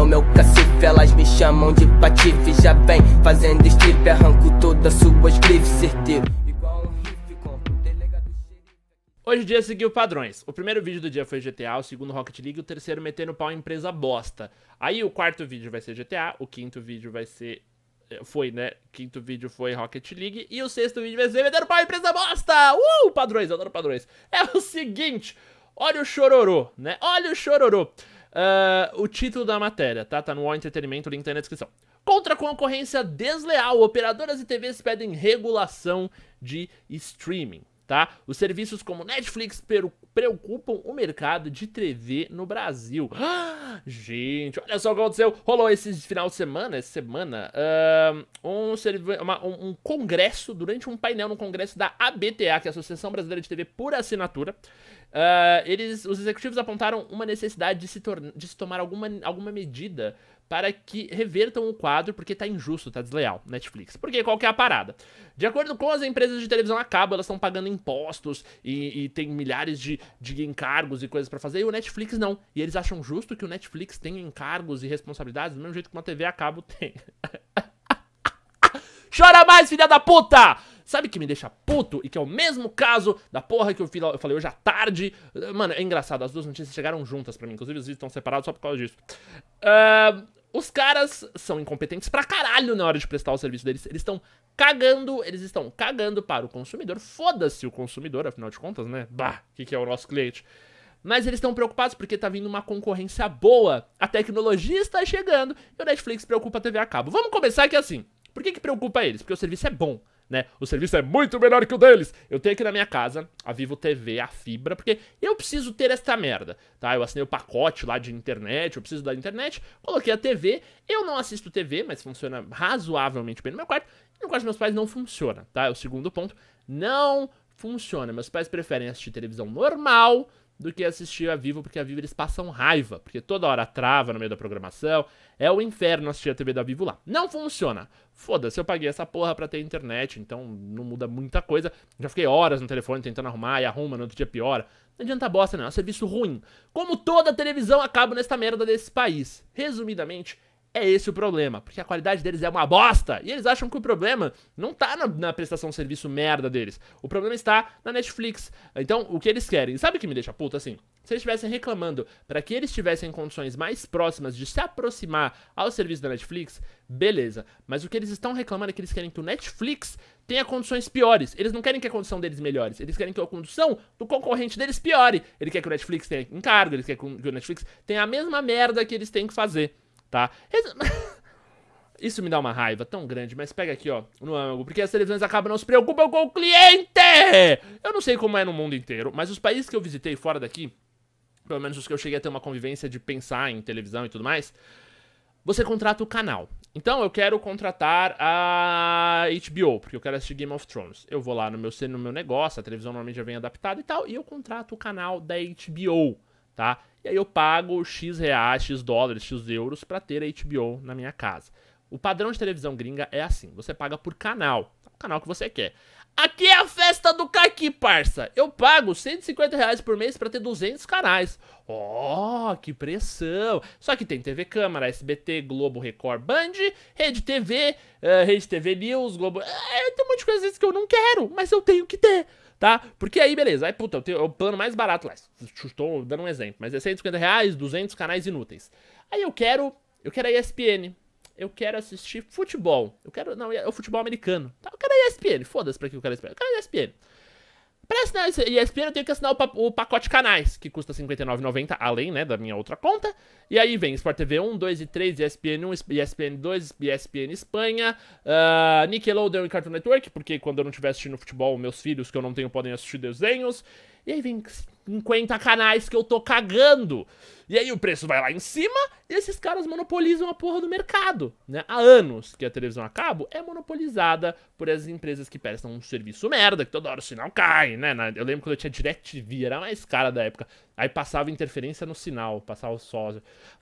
no meu cacife Elas me chamam de patife Já vem fazendo strip Arranco todas suas grifes Certeiro Hoje o dia seguiu padrões. O primeiro vídeo do dia foi GTA, o segundo Rocket League, o terceiro metendo pau em empresa bosta. Aí o quarto vídeo vai ser GTA, o quinto vídeo vai ser. Eh, foi, né? Quinto vídeo foi Rocket League. E o sexto vídeo vai ser metendo pau em empresa bosta! Uh! Padrões, adoro padrões. É o seguinte: olha o chororô, né? Olha o chororô. Uh, o título da matéria, tá? Tá no UOL Entretenimento, o link tá aí na descrição. Contra a concorrência desleal, operadoras e TVs pedem regulação de streaming tá? Os serviços como Netflix preocupam o mercado de TV no Brasil. Ah, gente, olha só o que aconteceu. Rolou esse final de semana, essa semana, um, uma, um, congresso, durante um painel no congresso da ABTA, que é a Associação Brasileira de TV por Assinatura, Uh, eles, os executivos apontaram uma necessidade de se, de se tomar alguma, alguma medida para que revertam o quadro, porque tá injusto, tá desleal, Netflix. Porque qual que é a parada? De acordo com as empresas de televisão a cabo, elas estão pagando impostos e, e tem milhares de, de encargos e coisas para fazer, e o Netflix não. E eles acham justo que o Netflix tenha encargos e responsabilidades do mesmo jeito que uma TV a cabo tem. Chora mais, filha da puta! Sabe que me deixa puto e que é o mesmo caso da porra que eu, eu falei hoje à tarde? Mano, é engraçado, as duas notícias chegaram juntas para mim, inclusive os vídeos estão separados só por causa disso. Uh, os caras são incompetentes pra caralho na hora de prestar o serviço deles. Eles estão cagando, eles estão cagando para o consumidor. Foda-se o consumidor, afinal de contas, né? Bah, o que, que é o nosso cliente? Mas eles estão preocupados porque tá vindo uma concorrência boa. A tecnologia está chegando e o Netflix preocupa a TV a cabo. Vamos começar aqui é assim. Por que, que preocupa eles? Porque o serviço é bom né? O serviço é muito melhor que o deles. Eu tenho aqui na minha casa a Vivo TV, a fibra, porque eu preciso ter esta merda, tá? Eu assinei o pacote lá de internet, eu preciso da internet, coloquei a TV. Eu não assisto TV, mas funciona razoavelmente bem no meu quarto. No quarto dos meus pais não funciona, tá? É o segundo ponto. Não funciona. Meus pais preferem assistir televisão normal do que assistir a Vivo, porque a Vivo eles passam raiva, porque toda hora trava no meio da programação, é o inferno assistir a TV da Vivo lá. Não funciona. Foda-se, eu paguei essa porra pra ter internet, então não muda muita coisa. Já fiquei horas no telefone tentando arrumar e arruma, no outro dia piora. Não adianta bosta, não. É um serviço ruim. Como toda televisão acaba nesta merda desse país. Resumidamente, é esse o problema, porque a qualidade deles é uma bosta. E eles acham que o problema não tá na, na prestação de serviço merda deles. O problema está na Netflix. Então, o que eles querem? Sabe o que me deixa puto assim? Se eles estivessem reclamando para que eles tivessem condições mais próximas de se aproximar ao serviço da Netflix, beleza. Mas o que eles estão reclamando é que eles querem que o Netflix tenha condições piores. Eles não querem que a condição deles melhore. Eles querem que a condição do concorrente deles piore. Ele quer que o Netflix tenha encargo, ele quer que o Netflix tenha a mesma merda que eles têm que fazer tá? Isso me dá uma raiva tão grande, mas pega aqui, ó, no ângulo, porque as televisões acabam não se preocupam com o cliente! Eu não sei como é no mundo inteiro, mas os países que eu visitei fora daqui, pelo menos os que eu cheguei a ter uma convivência de pensar em televisão e tudo mais, você contrata o canal. Então eu quero contratar a HBO, porque eu quero assistir Game of Thrones. Eu vou lá no meu, no meu negócio, a televisão normalmente já vem adaptada e tal, e eu contrato o canal da HBO, tá? E aí eu pago X reais, X dólares, X euros para ter a HBO na minha casa. O padrão de televisão gringa é assim: você paga por canal, o canal que você quer. Aqui é a festa do caqui, parça. Eu pago 150 reais por mês para ter 200 canais. Oh, que pressão. Só que tem TV Câmara, SBT, Globo, Record, Band, Rede TV, uh, eh, Rede TV News, Globo... É, tem um monte de coisas que eu não quero, mas eu tenho que ter tá? Porque aí, beleza, aí, puta, eu tenho, é o plano mais barato lá, estou dando um exemplo, mas é 150 reais, 200 canais inúteis. Aí eu quero, eu quero a ESPN, eu quero assistir futebol, eu quero, não, é o futebol americano, tá? Eu quero a ESPN, foda-se pra que eu quero a ESPN, eu quero a ESPN. Pra assinar né? esse ESPN, eu tenho que assinar o, o pacote canais, que custa R$59,90, além, né, da minha outra conta. E aí vem Sport TV 1, 2 e 3, ESPN 1, ESPN 2, ESPN Espanha, uh, Nickelodeon e Cartoon Network, porque quando eu não estiver assistindo futebol, meus filhos que eu não tenho podem assistir desenhos. E aí vem 50 canais que eu tô cagando. E aí o preço vai lá em cima e esses caras monopolizam a porra do mercado, né? Há anos que a televisão a cabo é monopolizada por essas empresas que prestam um serviço merda, que toda hora o sinal cai, né? Eu lembro quando eu tinha DirecTV, era mais cara da época. Aí passava interferência no sinal, passava só.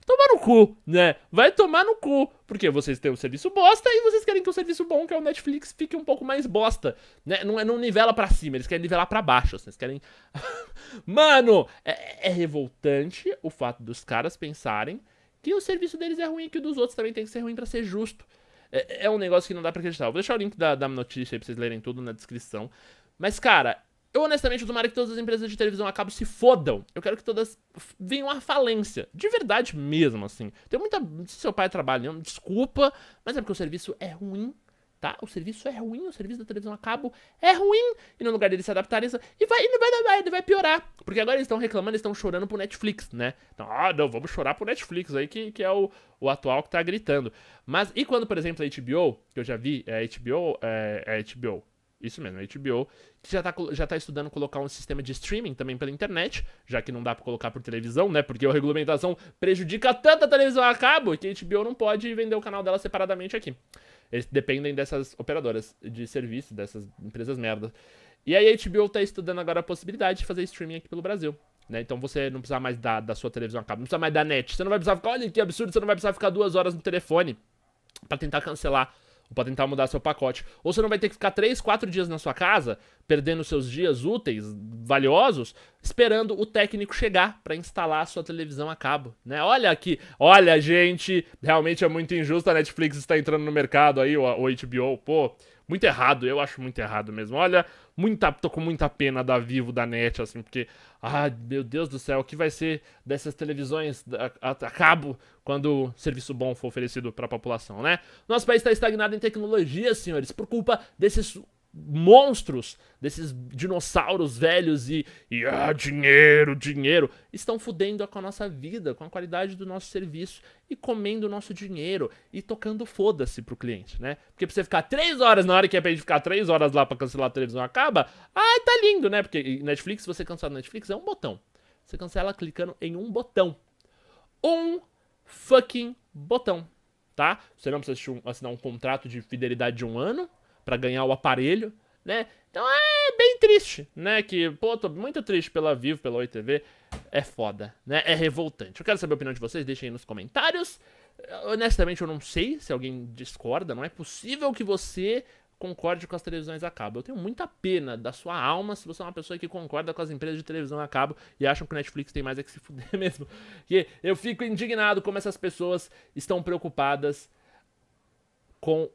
Tomar no cu, né? Vai tomar no cu. Porque vocês têm um serviço bosta e vocês querem que o um serviço bom, que é o Netflix, fique um pouco mais bosta. Né? Não, é, não nivela para cima, eles querem nivelar para baixo. Assim, eles querem. Mano, é, é revoltante o fato dos caras pensarem que o serviço deles é ruim e que o dos outros também tem que ser ruim para ser justo. É, é, um negócio que não dá pra acreditar. Eu vou deixar o link da, da notícia aí pra vocês lerem tudo na descrição. Mas, cara, eu honestamente tomaria que todas as empresas de televisão acabem se fodam. Eu quero que todas venham à falência. De verdade mesmo, assim. Tem muita. Se seu pai trabalha, desculpa, mas é porque o serviço é ruim tá? O serviço é ruim, o serviço da televisão a cabo é ruim, e no lugar deles se adaptarem, e vai, ele vai, vai, vai piorar. Porque agora eles estão reclamando, eles estão chorando pro Netflix, né? Então, ah, não, vamos chorar pro Netflix aí, que, que é o, o atual que tá gritando. Mas, e quando, por exemplo, a HBO, que eu já vi, é HBO, é, é HBO, isso mesmo, a HBO, que já está já tá estudando colocar um sistema de streaming também pela internet, já que não dá para colocar por televisão, né? Porque a regulamentação prejudica tanto a televisão a cabo que a HBO não pode vender o canal dela separadamente aqui. Eles dependem dessas operadoras de serviço, dessas empresas merda. E aí a HBO está estudando agora a possibilidade de fazer streaming aqui pelo Brasil. Né? Então você não precisa mais da, da sua televisão a cabo, não precisa mais da net. Você não vai precisar ficar, olha que absurdo, você não vai precisar ficar duas horas no telefone para tentar cancelar ou para tentar mudar seu pacote. Ou você não vai ter que ficar 3, 4 dias na sua casa, perdendo seus dias úteis, valiosos, esperando o técnico chegar para instalar a sua televisão a cabo, né? Olha aqui, olha gente, realmente é muito injusto a Netflix estar entrando no mercado aí, o HBO, pô, muito errado, eu acho muito errado mesmo. Olha, muita, tô com muita pena da Vivo, da NET, assim, porque... Ah, meu Deus do céu, o que vai ser dessas televisões a, a, a cabo quando serviço bom for oferecido para a população, né? Nosso país está estagnado em tecnologia, senhores, por culpa desses monstros, desses dinossauros velhos e, e ah, dinheiro, dinheiro, estão fudendo com a nossa vida, com a qualidade do nosso serviço e comendo o nosso dinheiro e tocando foda-se pro cliente, né? Porque pra você ficar três horas na hora que é pra gente ficar três horas lá pra cancelar a televisão acaba, ah, tá lindo, né? Porque Netflix, se você cancelar Netflix, é um botão. Você cancela clicando em um botão. Um fucking botão, tá? Você não precisa assinar um contrato de fidelidade de um ano, para ganhar o aparelho, né? Então é bem triste, né? Que, pô, tô muito triste pela Vivo, pela Oi TV. É foda, né? É revoltante. Eu quero saber a opinião de vocês, deixem aí nos comentários. Honestamente, eu não sei se alguém discorda. Não é possível que você concorde com as televisões a cabo. Eu tenho muita pena da sua alma se você é uma pessoa que concorda com as empresas de televisão a cabo e acham que o Netflix tem mais é que se fuder mesmo. E eu fico indignado como essas pessoas estão preocupadas com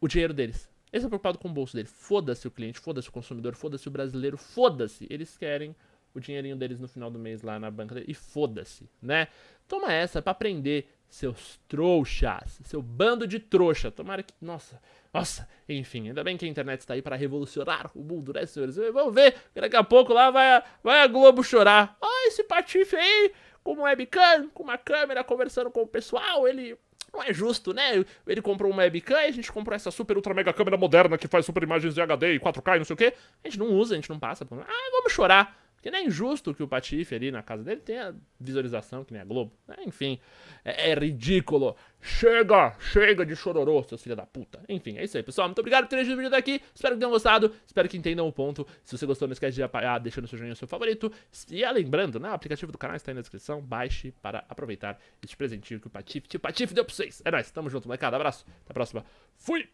o dinheiro deles. Eles estão preocupados com o bolso deles. Foda-se o cliente, foda-se o consumidor, foda-se o brasileiro, foda-se. Eles querem o dinheirinho deles no final do mês lá na banca dele, e foda-se, né? Toma essa para aprender, seus trouxas, seu bando de trouxa. Tomara que. Nossa, nossa, enfim, ainda bem que a internet está aí para revolucionar o mundo, né, senhores? Vamos ver, daqui a pouco lá vai a, vai a Globo chorar. Ah, esse patife aí, com uma webcam, com uma câmera, conversando com o pessoal, ele não é justo, né? Ele comprou uma webcam e a gente comprou essa super ultra mega câmera moderna que faz super imagens de HD e 4K e não sei o quê. A gente não usa, a gente não passa. Ah, vamos chorar. Que não é injusto que o Patife ali na casa dele tenha visualização que nem a Globo. É, enfim, é, é, ridículo. Chega, chega de chororô, seus filha da puta. Enfim, é isso aí, pessoal. Muito obrigado por terem assistido o vídeo daqui. Espero que tenham gostado. Espero que entendam o ponto. Se você gostou, não esquece de apoiar, deixando seu joinha, seu favorito. E é, lembrando, né, o aplicativo do canal está aí na descrição. Baixe para aproveitar este presentinho que o Patife, Patife deu pra vocês. É nóis, tamo junto, molecada. Abraço, até a próxima. Fui!